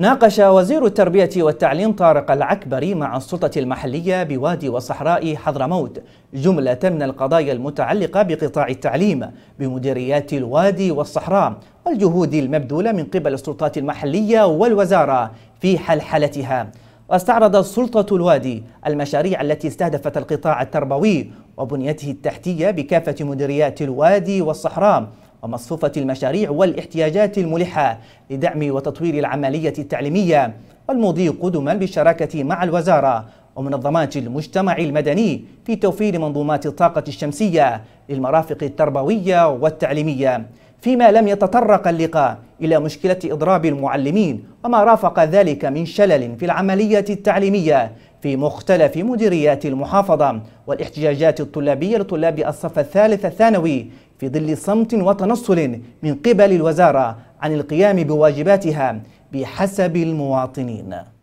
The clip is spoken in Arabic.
ناقش وزير التربية والتعليم طارق العكبري مع السلطة المحلية بوادي وصحراء حضرموت جملة من القضايا المتعلقة بقطاع التعليم بمديريات الوادي والصحراء والجهود المبذولة من قبل السلطات المحلية والوزارة في حلحلتها واستعرض سلطة الوادي المشاريع التي استهدفت القطاع التربوي وبنيته التحتية بكافة مديريات الوادي والصحراء ومصفوفة المشاريع والاحتياجات الملحة لدعم وتطوير العملية التعليمية والمضي قدما بالشراكة مع الوزارة ومنظمات المجتمع المدني في توفير منظومات الطاقة الشمسية للمرافق التربوية والتعليمية فيما لم يتطرق اللقاء إلى مشكلة إضراب المعلمين وما رافق ذلك من شلل في العملية التعليمية في مختلف مديريات المحافظة والاحتجاجات الطلابية لطلاب الصف الثالث الثانوي في ظل صمت وتنصل من قبل الوزارة عن القيام بواجباتها بحسب المواطنين